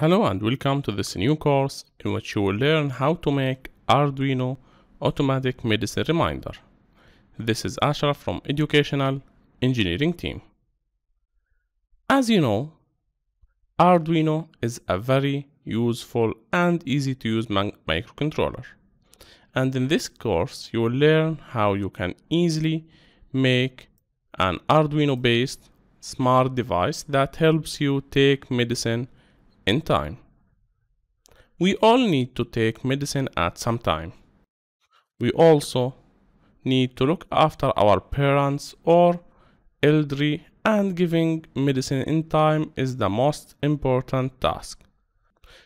Hello and welcome to this new course in which you will learn how to make Arduino automatic medicine reminder. This is Ashraf from Educational Engineering team. As you know, Arduino is a very useful and easy to use microcontroller. And in this course, you will learn how you can easily make an Arduino based smart device that helps you take medicine in time. We all need to take medicine at some time. We also need to look after our parents or elderly and giving medicine in time is the most important task,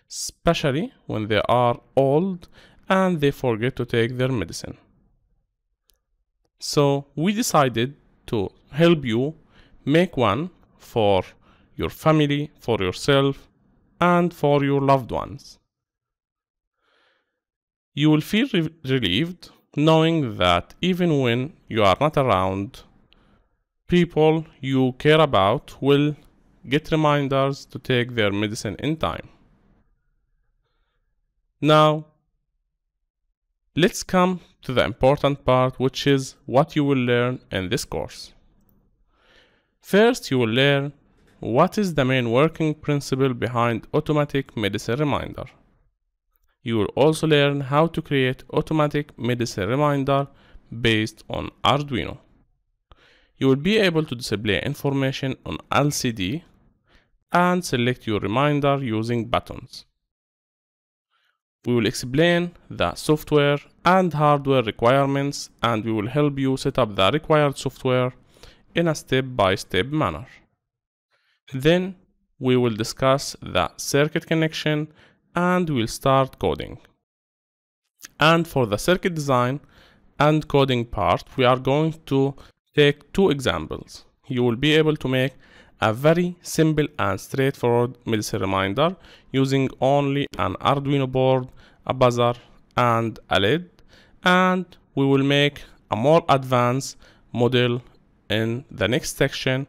especially when they are old and they forget to take their medicine. So we decided to help you make one for your family, for yourself, and for your loved ones. You will feel re relieved knowing that even when you are not around, people you care about will get reminders to take their medicine in time. Now, let's come to the important part, which is what you will learn in this course. First, you will learn what is the main working principle behind automatic medicine reminder? You will also learn how to create automatic medicine reminder based on Arduino. You will be able to display information on LCD and select your reminder using buttons. We will explain the software and hardware requirements and we will help you set up the required software in a step-by-step -step manner. Then we will discuss the circuit connection and we'll start coding. And for the circuit design and coding part, we are going to take two examples. You will be able to make a very simple and straightforward medicine reminder using only an Arduino board, a buzzer, and a LED. And we will make a more advanced model in the next section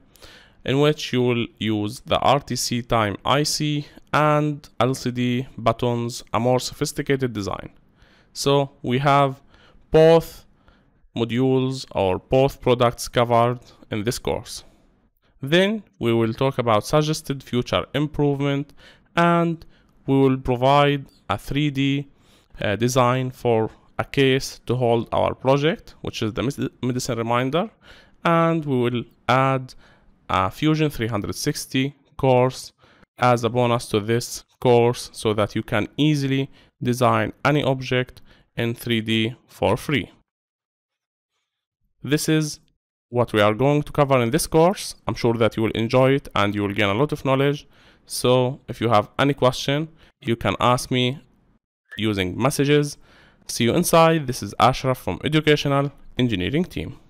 in which you will use the RTC time IC and LCD buttons, a more sophisticated design. So we have both modules or both products covered in this course. Then we will talk about suggested future improvement and we will provide a 3D uh, design for a case to hold our project, which is the medicine reminder, and we will add a Fusion 360 course as a bonus to this course so that you can easily design any object in 3D for free. This is what we are going to cover in this course. I'm sure that you will enjoy it and you will gain a lot of knowledge. So if you have any question, you can ask me using messages. See you inside. This is Ashraf from Educational Engineering Team.